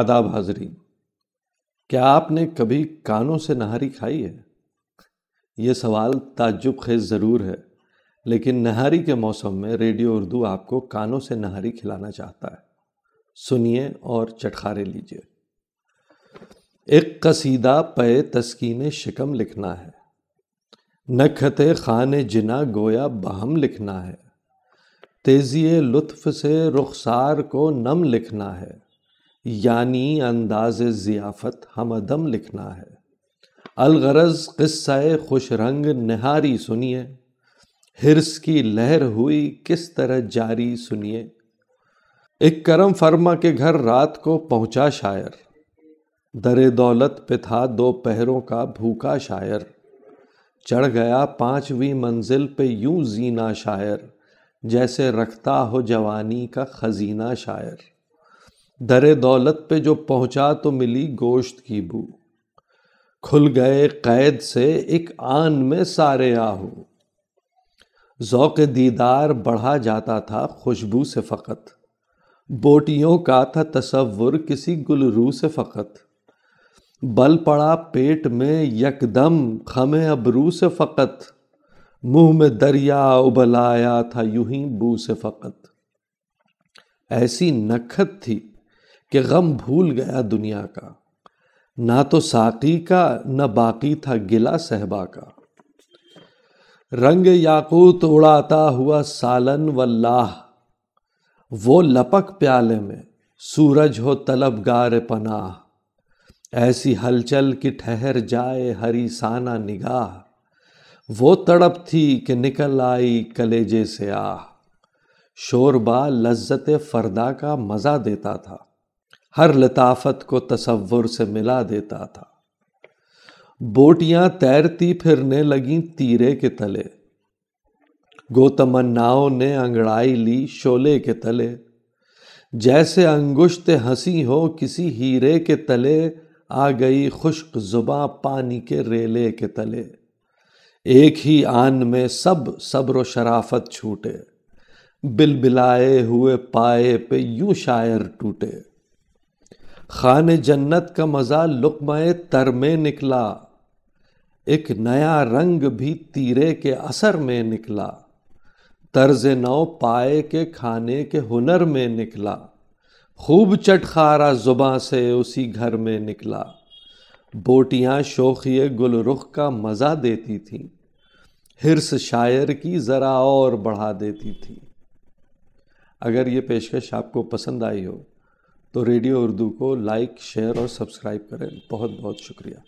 आदाब हाजरीन क्या आपने कभी कानों से नहारी खाई है ये सवाल ताज्जुब खेज ज़रूर है लेकिन नहारी के मौसम में रेडियो उर्दू आपको कानों से नहारी खिलाना चाहता है सुनिए और चटखारे लीजिए एक कसीदा पे तस्कीन शिकम लिखना है नखत खान जिना गोया बहम लिखना है तेज़ी लुत्फ़ से रुखसार को नम लिखना है यानी अंदाज ज़ियाफ़त हम अदम लिखना है अलगरज क़स्सा खुश रंग नहारी सुनिए हिरस की लहर हुई किस तरह जारी सुनिए एक करम फर्मा के घर रात को पहुंचा शायर दरे दौलत पे था दो पहरों का भूखा शायर चढ़ गया पांचवी मंजिल पे यूं जीना शायर जैसे रखता हो जवानी का खजीना शायर दर दौलत पे जो पहुंचा तो मिली गोश्त की बू खुल गए कैद से एक आन में सारे आहू ज़ौक़ दीदार बढ़ा जाता था खुशबू से फ़कत बोटियों का था तस्वुर किसी गुलरू से फ़कत बल पड़ा पेट में यकदम खमे अबरू से फ़कत मुंह में दरिया उबलाया था यूही बू से फ़कत ऐसी नखत थी कि गम भूल गया दुनिया का ना तो साकी का न बाकी था गिला सहबा का रंग याकूत उड़ाता हुआ सालन वल्लाह वो लपक प्याले में सूरज हो तलब गार पनाह ऐसी हलचल की ठहर जाए हरी साना निगाह वो तड़प थी कि निकल आई कलेजे से आह शोरबा लज्जत फरदा का मज़ा देता था हर लताफत को तसव्वुर से मिला देता था बोटियां तैरती फिरने लगीं तीरे के तले गोतमन्नाओं ने अंगड़ाई ली शोले के तले जैसे अंगुश्त हंसी हो किसी हीरे के तले आ गई खुश्क जुबा पानी के रेले के तले एक ही आन में सब सब्र शराफत छूटे बिलबिलाए हुए पाए पे यूं शायर टूटे खान जन्नत का मज़ा लुकमय तर में निकला एक नया रंग भी तीरे के असर में निकला तर्ज नौ पाए के खाने के हुनर में निकला खूब चटखारा जुबा से उसी घर में निकला बोटियां शोखिए गुल रुख का मज़ा देती थीं हिरस शायर की ज़रा और बढ़ा देती थी अगर ये पेशकश आपको पसंद आई हो तो रेडियो उर्दू को लाइक शेयर और सब्सक्राइब करें बहुत बहुत शुक्रिया